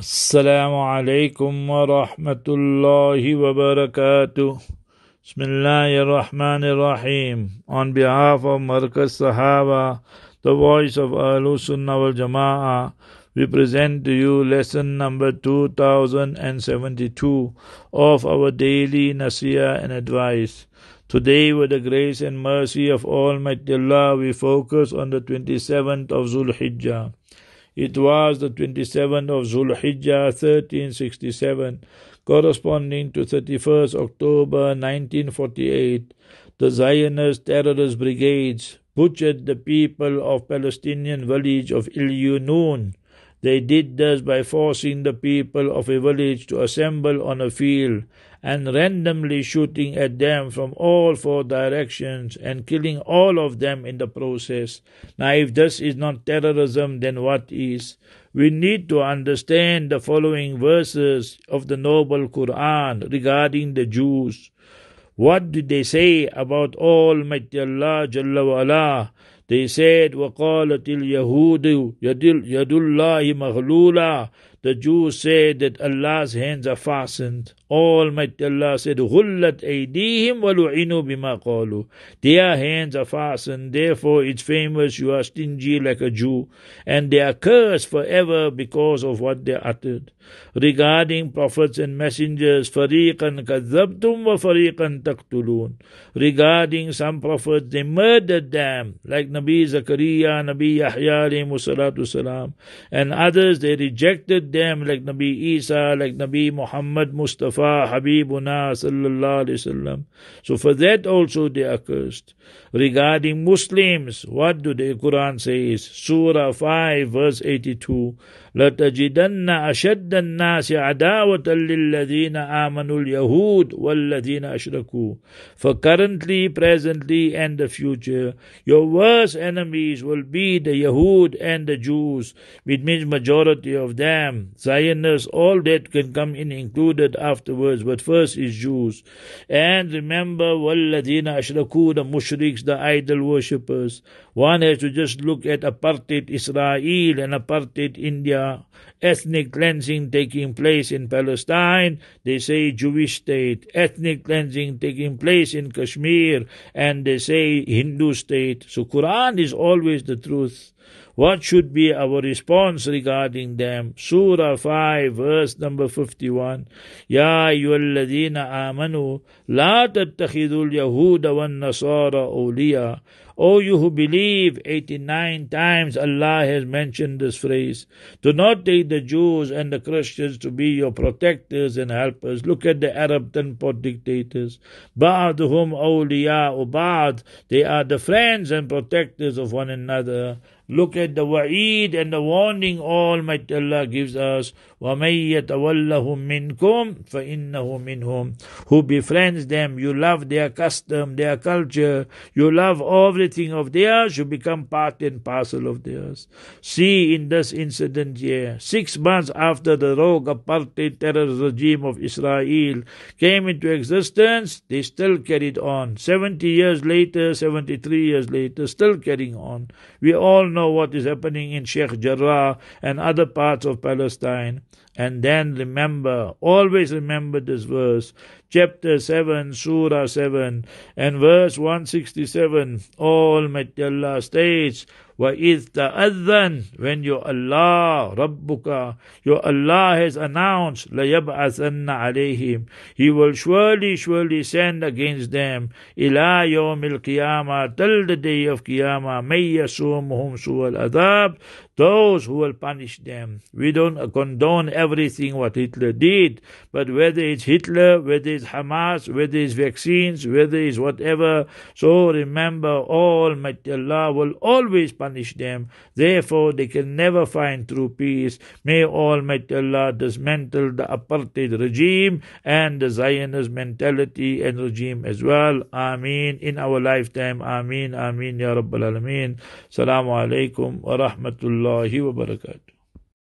السلام عليكم ورحمة الله وبركاته بسم الله الرحمن الرحيم On behalf of Markaz Sahaba, the voice of Ahlu Sunnah wal Jama'ah, we present to you lesson number 2072 of our daily Nasiya and advice. Today, with the grace and mercy of Almighty Allah, we focus on the 27th of Zulhijjah. It was the 27th of Zulhijjah 1367, corresponding to 31st October 1948. The Zionist terrorist brigades butchered the people of Palestinian village of Il they did this by forcing the people of a village to assemble on a field and randomly shooting at them from all four directions and killing all of them in the process. Now, if this is not terrorism, then what is? We need to understand the following verses of the Noble Quran regarding the Jews. What did they say about Almighty Allah Jalla wa ala? They said, وَقَالَتِ الْيَهُودُ يَدُ اللَّهِ مَغْلُولًا the Jews said that Allah's hands are fastened. Almighty Allah said, غُلَّتْ أَيْدِيهِمْ وَلُعِنُوا بِمَا Their hands are fastened, therefore it's famous you are stingy like a Jew, and they are cursed forever because of what they uttered. Regarding prophets and messengers, فَرِيقًا wa fariqan taqtulun. Regarding some prophets, they murdered them, like Nabi Zakaria, Nabi Yahya, salam, and others, they rejected them like Nabi Isa, like Nabi Muhammad Mustafa, Habibuna Sallallahu Alaihi Wasallam. So for that also they are cursed. Regarding Muslims, what do the Quran says? Surah 5 verse 82. لتجدن أشد الناس عداوة للذين آمنوا اليهود والذين أشركوا For currently, presently and the future, your worst enemies will be the Yahud and the Jews, It means majority of them Zionists, all that can come in included afterwards, but first is Jews. And remember, Walladina Ashraku, the mushriks, the idol worshippers. One has to just look at apartheid Israel and apartheid India ethnic cleansing taking place in Palestine. They say Jewish state, ethnic cleansing taking place in Kashmir, and they say Hindu state. So Quran is always the truth. What should be our response regarding them? Surah 5, verse number 51. Ya ayyuhalladhina amanu, la tattakhidul yahuda wan nasara awliya. O you who believe, 89 times Allah has mentioned this phrase. Do not take the Jews and the Christians to be your protectors and helpers. Look at the Arab Tanpot dictators. Ba'duhum awliya ba'd. They are the friends and protectors of one another. Look at the wa'id and the warning Almighty Allah gives us. وَمَن فَإِنَّهُ مِنْهُمْ Who befriends them, you love their custom, their culture, you love everything of theirs, you become part and parcel of theirs. See in this incident here, six months after the rogue apartheid terrorist regime of Israel came into existence, they still carried on. 70 years later, 73 years later, still carrying on. We all know what is happening in Sheikh Jarrah and other parts of Palestine. And then remember, always remember this verse, chapter 7, surah 7, and verse 167. Almighty Allah states, وَإِذْ تَأَذَّنْ When your Allah, Rabbuka, your Allah has announced, لَيَبْعَثَنَّ عَلَيْهِمْ He will surely, surely send against them, إِلَى يَوْمِ الْقِيَامَةِ Till the day of Qiyamah, مَيْ يَسُومُهُمْ سُوَ adab Those who will punish them. We don't condone ever everything what Hitler did. But whether it's Hitler, whether it's Hamas, whether it's vaccines, whether it's whatever, so remember Almighty Allah will always punish them. Therefore they can never find true peace. May Almighty Allah dismantle the apartheid regime and the Zionist mentality and regime as well. Ameen. In our lifetime. Ameen. Ameen. Ya Rabbil Alameen. Salaamu Alaikum wa rahmatullahi wa barakatuh.